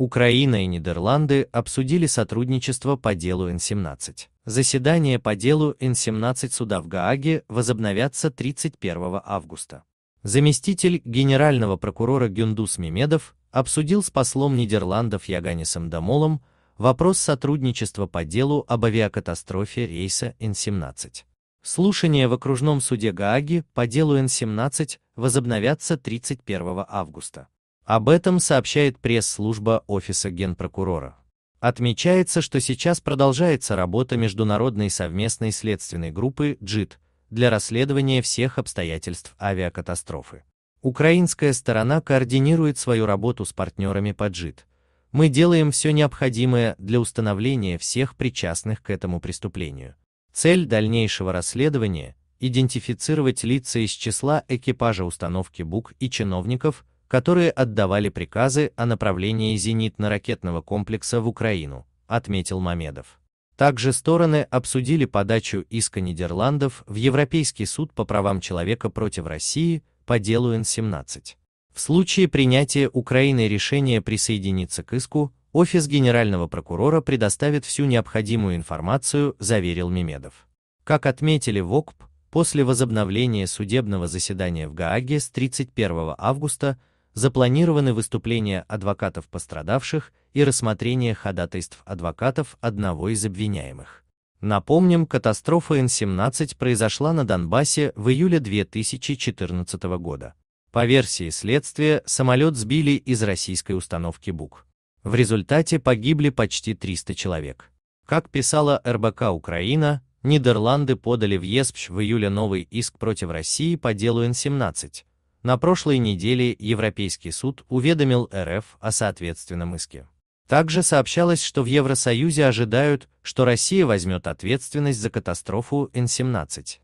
Украина и Нидерланды обсудили сотрудничество по делу Н-17. Заседания по делу Н-17 суда в Гааге возобновятся 31 августа. Заместитель генерального прокурора Гюндус Мемедов обсудил с послом Нидерландов Яганисом Дамолом вопрос сотрудничества по делу об авиакатастрофе рейса Н-17. Слушания в окружном суде Гааги по делу Н-17 возобновятся 31 августа. Об этом сообщает пресс-служба Офиса Генпрокурора. Отмечается, что сейчас продолжается работа Международной совместной следственной группы ДЖИТ для расследования всех обстоятельств авиакатастрофы. Украинская сторона координирует свою работу с партнерами по ДЖИТ. Мы делаем все необходимое для установления всех причастных к этому преступлению. Цель дальнейшего расследования – идентифицировать лица из числа экипажа установки БУК и чиновников, которые отдавали приказы о направлении зенитно-ракетного комплекса в Украину, отметил Мамедов. Также стороны обсудили подачу иска Нидерландов в Европейский суд по правам человека против России по делу Н-17. В случае принятия Украины решения присоединиться к иску, офис генерального прокурора предоставит всю необходимую информацию, заверил Мемедов. Как отметили в ОКП, после возобновления судебного заседания в Гааге с 31 августа запланированы выступления адвокатов пострадавших и рассмотрение ходатайств адвокатов одного из обвиняемых. Напомним, катастрофа Н-17 произошла на Донбассе в июле 2014 года. По версии следствия, самолет сбили из российской установки БУК. В результате погибли почти 300 человек. Как писала РБК Украина, Нидерланды подали в ЕСПЧ в июле новый иск против России по делу Н-17, на прошлой неделе Европейский суд уведомил РФ о соответственном иске. Также сообщалось, что в Евросоюзе ожидают, что Россия возьмет ответственность за катастрофу Н-17.